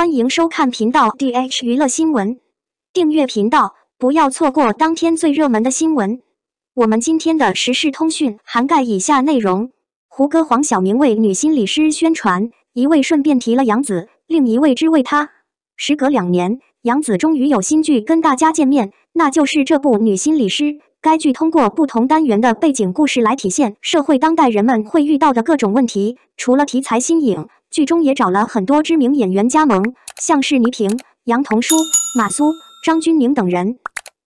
欢迎收看频道 D H 娱乐新闻，订阅频道，不要错过当天最热门的新闻。我们今天的时事通讯涵盖以下内容：胡歌、黄晓明为女心理师宣传，一位顺便提了杨子，另一位只为他。时隔两年，杨子终于有新剧跟大家见面，那就是这部《女心理师》。该剧通过不同单元的背景故事来体现社会当代人们会遇到的各种问题，除了题材新颖。剧中也找了很多知名演员加盟，像是倪萍、杨童舒、马苏、张钧甯等人。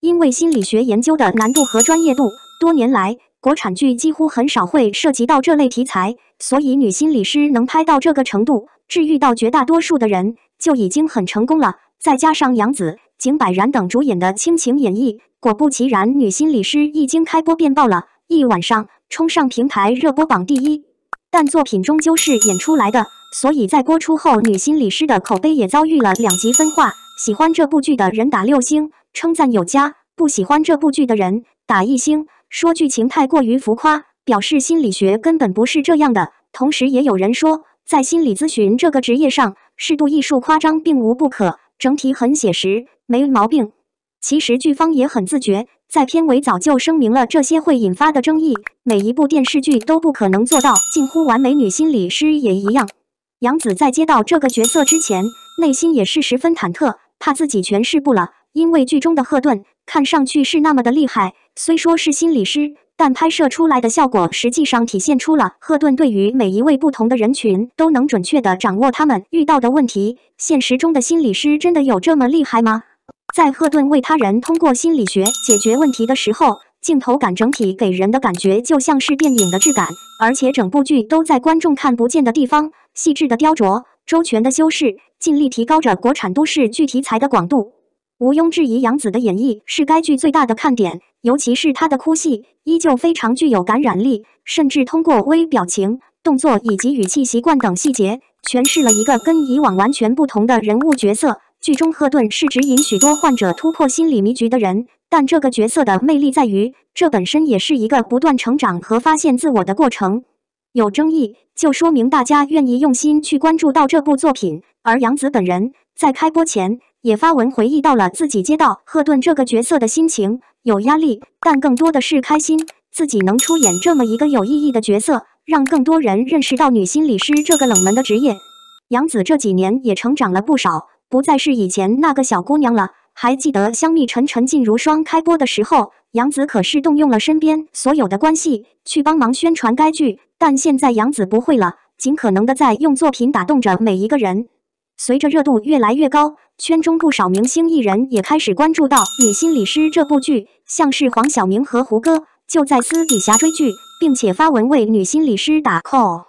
因为心理学研究的难度和专业度，多年来国产剧几乎很少会涉及到这类题材，所以女心理师能拍到这个程度，治愈到绝大多数的人，就已经很成功了。再加上杨紫、景柏然等主演的《亲情演绎》，果不其然，女心理师一经开播便爆了，一晚上冲上平台热播榜第一。但作品终究是演出来的。所以在播出后，女心理师的口碑也遭遇了两极分化。喜欢这部剧的人打六星，称赞有加；不喜欢这部剧的人打一星，说剧情太过于浮夸，表示心理学根本不是这样的。同时，也有人说，在心理咨询这个职业上，适度艺术夸张并无不可。整体很写实，没毛病。其实剧方也很自觉，在片尾早就声明了这些会引发的争议。每一部电视剧都不可能做到近乎完美，女心理师也一样。杨子在接到这个角色之前，内心也是十分忐忑，怕自己诠释不了。因为剧中的赫顿看上去是那么的厉害，虽说是心理师，但拍摄出来的效果实际上体现出了赫顿对于每一位不同的人群都能准确的掌握他们遇到的问题。现实中的心理师真的有这么厉害吗？在赫顿为他人通过心理学解决问题的时候。镜头感整体给人的感觉就像是电影的质感，而且整部剧都在观众看不见的地方细致的雕琢、周全的修饰，尽力提高着国产都市剧题材的广度。毋庸置疑，杨紫的演绎是该剧最大的看点，尤其是她的哭戏依旧非常具有感染力，甚至通过微表情、动作以及语气习惯等细节诠释了一个跟以往完全不同的人物角色。剧中赫顿是指引许多患者突破心理迷局的人，但这个角色的魅力在于，这本身也是一个不断成长和发现自我的过程。有争议，就说明大家愿意用心去关注到这部作品。而杨紫本人在开播前也发文回忆到了自己接到赫顿这个角色的心情，有压力，但更多的是开心，自己能出演这么一个有意义的角色，让更多人认识到女心理师这个冷门的职业。杨紫这几年也成长了不少。不再是以前那个小姑娘了。还记得《香蜜沉沉烬如霜》开播的时候，杨紫可是动用了身边所有的关系去帮忙宣传该剧。但现在杨紫不会了，尽可能的在用作品打动着每一个人。随着热度越来越高，圈中不少明星艺人也开始关注到《女心理师》这部剧，像是黄晓明和胡歌就在私底下追剧，并且发文为《女心理师》打 call。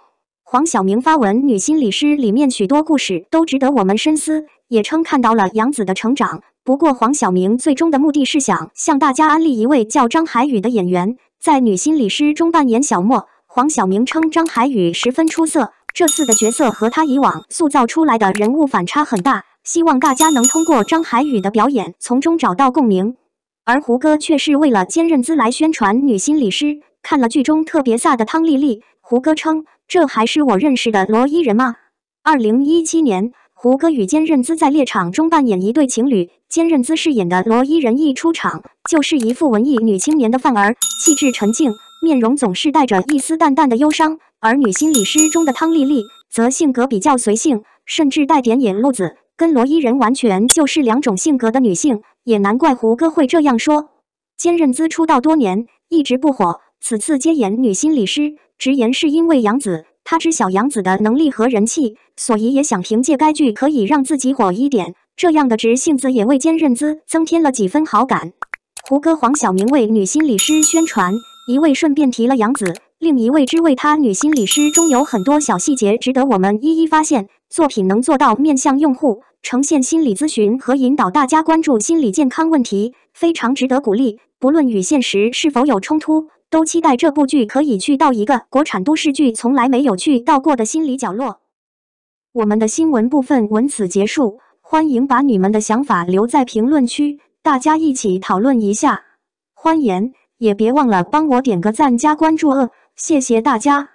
黄晓明发文：《女心理师》里面许多故事都值得我们深思。也称看到了杨紫的成长，不过黄晓明最终的目的是想向大家安利一位叫张海宇的演员，在《女心理师》中扮演小莫。黄晓明称张海宇十分出色，这次的角色和他以往塑造出来的人物反差很大，希望大家能通过张海宇的表演从中找到共鸣。而胡歌却是为了兼任资来宣传《女心理师》，看了剧中特别飒的汤丽丽，胡歌称这还是我认识的罗伊人吗？二零一七年。胡歌与菅纫姿在《猎场》中扮演一对情侣，菅纫姿饰演的罗伊人一出场就是一副文艺女青年的范儿，气质沉静，面容总是带着一丝淡淡的忧伤；而女心理师中的汤丽丽则性格比较随性，甚至带点野路子，跟罗伊人完全就是两种性格的女性，也难怪胡歌会这样说。菅纫姿出道多年一直不火，此次接演女心理师，直言是因为杨子。他知晓杨子的能力和人气，所以也想凭借该剧可以让自己火一点。这样的直性子也为兼任资增添了几分好感。胡歌、黄晓明为女心理师宣传，一位顺便提了杨子，另一位之为他女心理师中有很多小细节值得我们一一发现。作品能做到面向用户，呈现心理咨询和引导大家关注心理健康问题，非常值得鼓励。不论与现实是否有冲突。都期待这部剧可以去到一个国产都市剧从来没有去到过的心理角落。我们的新闻部分文此结束，欢迎把你们的想法留在评论区，大家一起讨论一下。欢迎，也别忘了帮我点个赞、加关注，哦，谢谢大家。